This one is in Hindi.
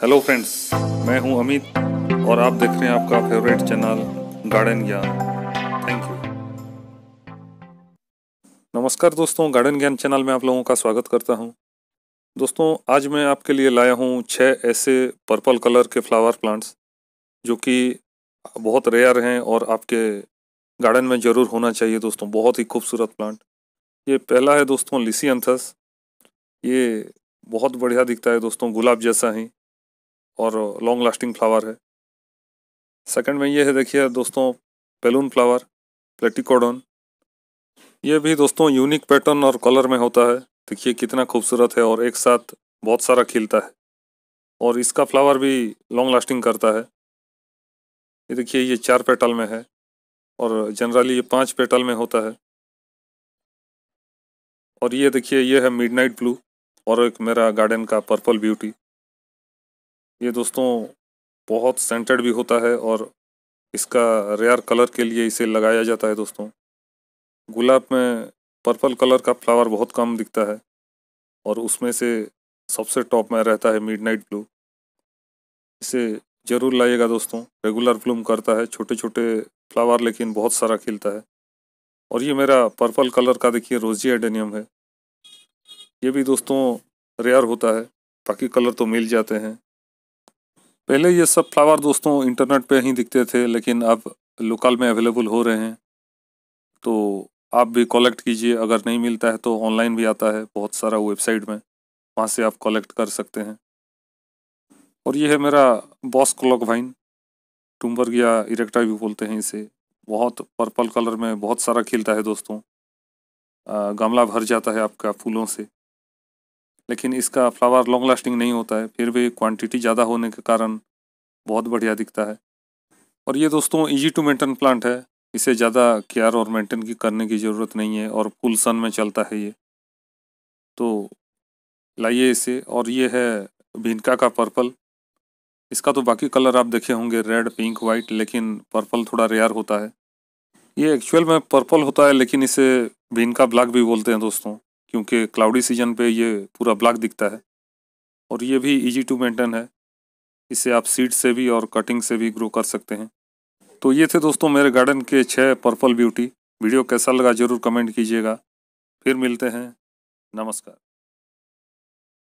हेलो फ्रेंड्स मैं हूं अमित और आप देख रहे हैं आपका favourite channel garden Gyan thank you नमस्कार दोस्तों गार्डन ज्ञान चैनल में आप लोगों का स्वागत करता हूं दोस्तों आज मैं आपके लिए लाया हूं छः ऐसे पर्पल कलर के फ्लावर प्लांट्स जो कि बहुत रेयर हैं और आपके गार्डन में ज़रूर होना चाहिए दोस्तों बहुत ही खूबसूरत प्लांट ये पहला है दोस्तों लिसी अंथस ये बहुत बढ़िया दिखता है दोस्तों गुलाब जैसा ही और लॉन्ग लास्टिंग फ्लावर है सेकंड में ये है देखिए दोस्तों पेलून फ्लावर प्लेटिकोडन ये भी दोस्तों यूनिक पैटर्न और कलर में होता है देखिए कितना खूबसूरत है और एक साथ बहुत सारा खिलता है और इसका फ्लावर भी लॉन्ग लास्टिंग करता है ये देखिए ये चार पेटल में है और जनरली ये पांच पेटल में होता है और ये देखिए ये है मिडनाइट ब्लू और एक मेरा गार्डन का पर्पल ब्यूटी ये दोस्तों बहुत सेंटेड भी होता है और इसका रेयर कलर के लिए इसे लगाया जाता है दोस्तों गुलाब में पर्पल कलर का फ्लावर बहुत कम दिखता है और उसमें से सबसे टॉप में रहता है मिडनाइट ब्लू इसे ज़रूर लाइएगा दोस्तों रेगुलर ब्लूम करता है छोटे छोटे फ्लावर लेकिन बहुत सारा खिलता है और ये मेरा पर्पल कलर का देखिए रोजी एडेनियम है ये भी दोस्तों रेयर होता है बाकी कलर तो मिल जाते हैं पहले ये सब फ्लावर दोस्तों इंटरनेट पे ही दिखते थे लेकिन अब लोकल में अवेलेबल हो रहे हैं तो आप भी कॉलेक्ट कीजिए अगर नहीं मिलता है तो ऑनलाइन भी आता है बहुत सारा वेबसाइट में वहाँ से आप कॉलेक्ट कर सकते हैं और ये है मेरा बॉस क्लॉक वाइन टूम्बर या इरेक्टा भी बोलते हैं इसे बहुत पर्पल कलर में बहुत सारा खिलता है दोस्तों गमला भर जाता है आपका फूलों से लेकिन इसका फ्लावर लॉन्ग लास्टिंग नहीं होता है फिर भी क्वांटिटी ज़्यादा होने के कारण बहुत बढ़िया दिखता है और ये दोस्तों इजी टू मेंटेन प्लांट है इसे ज़्यादा केयर और मेंटेन की करने की ज़रूरत नहीं है और फुल सन में चलता है ये तो लाइए इसे और ये है भिनका का पर्पल इसका तो बाकी कलर आप देखे होंगे रेड पिंक वाइट लेकिन पर्पल थोड़ा रेयर होता है ये एक्चुअल में पर्पल होता है लेकिन इसे भिनका ब्लैक भी बोलते हैं दोस्तों क्योंकि क्लाउडी सीजन पे ये पूरा ब्लैक दिखता है और ये भी इजी टू मेंटेन है इसे आप सीड से भी और कटिंग से भी ग्रो कर सकते हैं तो ये थे दोस्तों मेरे गार्डन के छः पर्पल ब्यूटी वीडियो कैसा लगा ज़रूर कमेंट कीजिएगा फिर मिलते हैं नमस्कार